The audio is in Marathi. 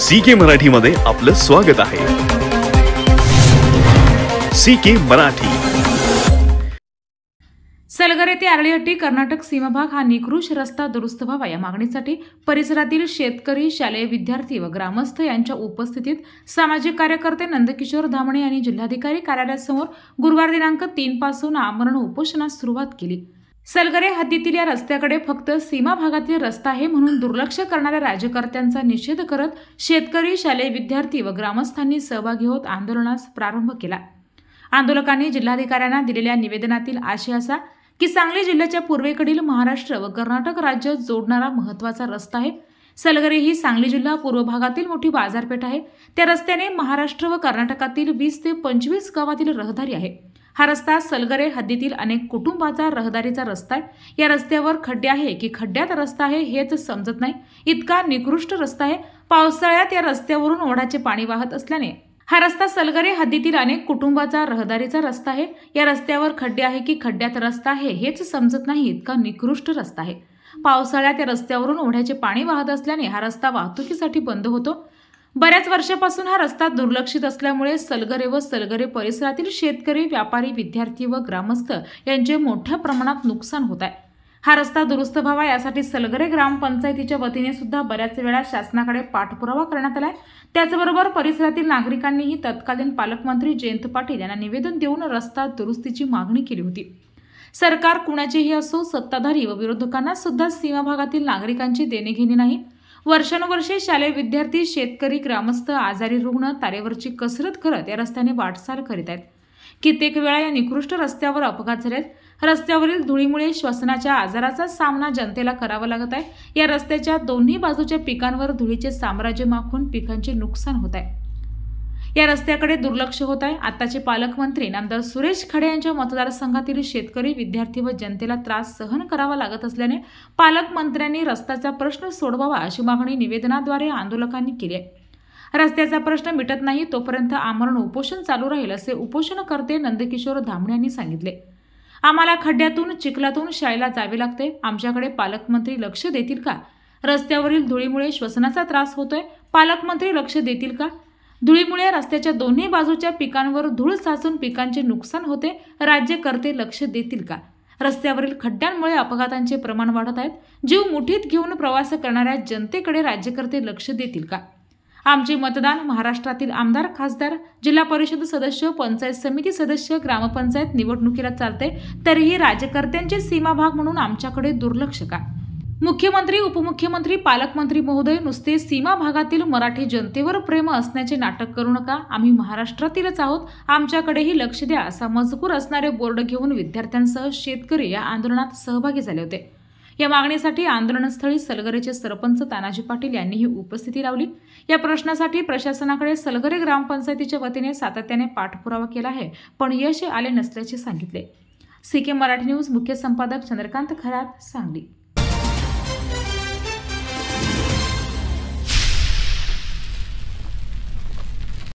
सी के मध्ये आपलं स्वागत आहे सी मराठी सलगरे ते आरळीहट्टी कर्नाटक सीमाभाग हा निकृष रस्ता दुरुस्त व्हावा या मागणीसाठी परिसरातील शेतकरी शालेय विद्यार्थी व ग्रामस्थ यांच्या उपस्थितीत सामाजिक कार्यकर्ते नंदकिशोर धामणे यांनी जिल्हाधिकारी कार्यालयासमोर गुरुवार दिनांक तीन पासून आमरण उपोषणास सुरुवात केली सलगरे हद्दीतील या रस्त्याकडे फक्त सीमा भागातील रस्ता आहे म्हणून दुर्लक्ष करणाऱ्या राज्यकर्त्यांचा निषेध करत शेतकरी शालेय विद्यार्थी व ग्रामस्थांनी सहभागी होत आंदोलनास प्रारंभ केला आंदोलकांनी जिल्हाधिकाऱ्यांना दिलेल्या निवेदनातील आशय असा की सांगली जिल्ह्याच्या पूर्वेकडील महाराष्ट्र व कर्नाटक राज्य जोडणारा महत्त्वाचा रस्ता आहे सलगरे ही सांगली जिल्हा पूर्व भागातील मोठी बाजारपेठ आहे त्या रस्त्याने महाराष्ट्र व कर्नाटकातील वीस ते पंचवीस गावातील रहदारी आहे हा रस्ता सलगरे हद्दीतील अनेक कुटुंबाचा रहदारीचा रस्ता आहे या रस्त्यावर खड्डे आहे की खड्ड्यात रस्ता आहे हेच समजत नाही इतका निकृष्ट रस्ता आहे पावसाळ्यात या रस्त्यावरून ओढाचे पाणी वाहत असल्याने हा रस्ता सलगरे हद्दीतील अनेक कुटुंबाचा रहदारीचा रस्ता आहे या रस्त्यावर खड्डे आहे की खड्ड्यात रस्ता आहे हेच समजत नाही इतका निकृष्ट रस्ता आहे पावसाळ्यात या रस्त्यावरून ओढ्याचे पाणी वाहत असल्याने हा रस्ता वाहतुकीसाठी बंद होतो बऱ्याच वर्षापासून हा रस्ता दुर्लक्षित असल्यामुळे सलगरे व सलगरे परिसरातील शेतकरी व्यापारी विद्यार्थी व ग्रामस्थ यांचे मोठ्या प्रमाणात नुकसान होत आहे हा रस्ता दुरुस्त व्हावा यासाठी सलगरे ग्रामपंचायतीच्या वतीने सुद्धा बऱ्याच वेळा शासनाकडे पाठपुरावा करण्यात आलाय त्याचबरोबर परिसरातील नागरिकांनीही तत्कालीन पालकमंत्री जयंत पाटील यांना निवेदन देऊन रस्ता दुरुस्तीची मागणी केली होती सरकार कुणाचेही असो सत्ताधारी व विरोधकांना सुद्धा सीमा भागातील नागरिकांची देणेघेणे नाही वर्षानुवर्षे शालेय विद्यार्थी शेतकरी ग्रामस्थ आजारी रुग्ण तारेवरची कसरत करत या रस्त्याने वाटचाल करीत आहेत कित्येक वेळा या निकृष्ट रस्त्यावर अपघात झालेत रस्त्यावरील धुळीमुळे श्वसनाच्या आजाराचा सामना जनतेला करावा लागत आहे या रस्त्याच्या दोन्ही बाजूच्या पिकांवर धुळीचे साम्राज्य माखून पिकांचे नुकसान होत आहे या रस्त्याकडे दुर्लक्ष होत आहे आताचे पालकमंत्री नामदार सुरेश खडे यांच्या मतदारसंघातील शेतकरी विद्यार्थी व जनतेला त्रास सहन करावा लागत असल्याने पालकमंत्र्यांनी रस्त्याचा प्रश्न सोडवावा अशी मागणी निवेदनाद्वारे आंदोलकांनी केली आहे रस्त्याचा प्रश्न मिटत नाही तोपर्यंत आमरण उपोषण चालू राहील असे उपोषणकर्ते नंदकिशोर धामणे यांनी सांगितले आम्हाला खड्ड्यातून चिखलातून शाळेला जावे लागते आमच्याकडे पालकमंत्री लक्ष देतील का रस्त्यावरील धुळीमुळे श्वसनाचा त्रास होतोय पालकमंत्री लक्ष देतील का धुळीमुळे रस्त्याच्या दोन्ही बाजूच्या पिकांवर धूळ साचून पिकांचे नुकसान होते राज्यकर्ते लक्ष देतील का रस्त्यावरील खड्ड्यांमुळे अपघातांचे प्रमाण वाढत आहेत जीव मुठीत घेऊन प्रवास करणाऱ्या जनतेकडे राज्यकर्ते लक्ष देतील का आमचे मतदान महाराष्ट्रातील आमदार खासदार जिल्हा परिषद सदस्य पंचायत समिती सदस्य ग्रामपंचायत निवडणुकीला चालते तरीही राज्यकर्त्यांचे सीमाभाग म्हणून आमच्याकडे दुर्लक्ष का मुख्यमंत्री उपमुख्यमंत्री पालकमंत्री महोदय नुसते सीमा भागातील मराठी जनतेवर प्रेम असण्याचे नाटक करू नका आम्ही महाराष्ट्रातीलच आहोत आमच्याकडेही लक्ष द्या असा मजकूर असणारे बोर्ड घेऊन विद्यार्थ्यांसह शेतकरी या आंदोलनात सहभागी झाले होते या मागणीसाठी आंदोलनस्थळी सलगरेचे सरपंच तानाजी पाटील यांनीही उपस्थिती लावली या प्रश्नासाठी प्रशासनाकडे सलगरे ग्रामपंचायतीच्या वतीने सातत्याने पाठपुरावा केला आहे पण यश आले नसल्याचे सांगितले सी के मराठी न्यूज मुख्य संपादक चंद्रकांत खरात सांगली